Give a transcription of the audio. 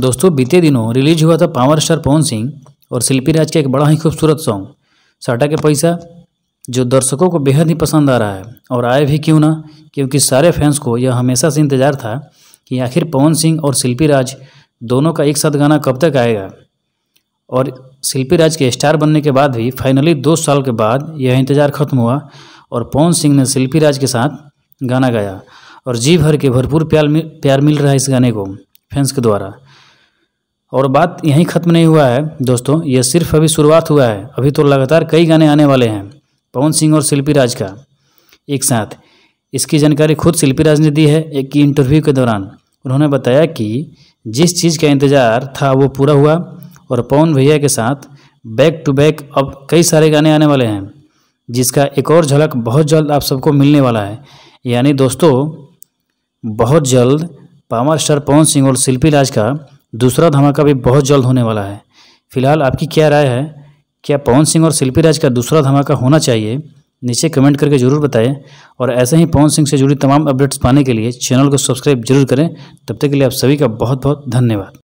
दोस्तों बीते दिनों रिलीज हुआ था पावर स्टार पवन सिंह और शिल्पी राज का एक बड़ा ही खूबसूरत सॉन्ग साटा के पैसा जो दर्शकों को बेहद ही पसंद आ रहा है और आए भी क्यों ना क्योंकि सारे फैंस को यह हमेशा से इंतज़ार था कि आखिर पवन सिंह और शिल्पी राज दोनों का एक साथ गाना कब तक आएगा और शिल्पी राज के स्टार बनने के बाद भी फाइनली दो साल के बाद यह इंतज़ार खत्म हुआ और पवन सिंह ने शिल्पी राज के साथ गाना गाया और जी भर के भरपूर प्यार मिल प्यार मिल रहा है इस गाने को फैंस के द्वारा और बात यहीं ख़त्म नहीं हुआ है दोस्तों ये सिर्फ अभी शुरुआत हुआ है अभी तो लगातार कई गाने आने वाले हैं पवन सिंह और शिल्पी राज का एक साथ इसकी जानकारी खुद शिल्पी राज ने दी है एक इंटरव्यू के दौरान उन्होंने बताया कि जिस चीज़ का इंतज़ार था वो पूरा हुआ और पवन भैया के साथ बैक टू बैक अब कई सारे गाने आने वाले हैं जिसका एक और झलक बहुत जल्द आप सबको मिलने वाला है यानी दोस्तों बहुत जल्द पावर स्टार पवन सिंह और शिल्पी राज का दूसरा धमाका भी बहुत जल्द होने वाला है फिलहाल आपकी क्या राय है क्या पवन सिंह और शिल्पी राज का दूसरा धमाका होना चाहिए नीचे कमेंट करके ज़रूर बताएं और ऐसे ही पवन सिंह से जुड़ी तमाम अपडेट्स पाने के लिए चैनल को सब्सक्राइब जरूर करें तब तक के लिए आप सभी का बहुत बहुत धन्यवाद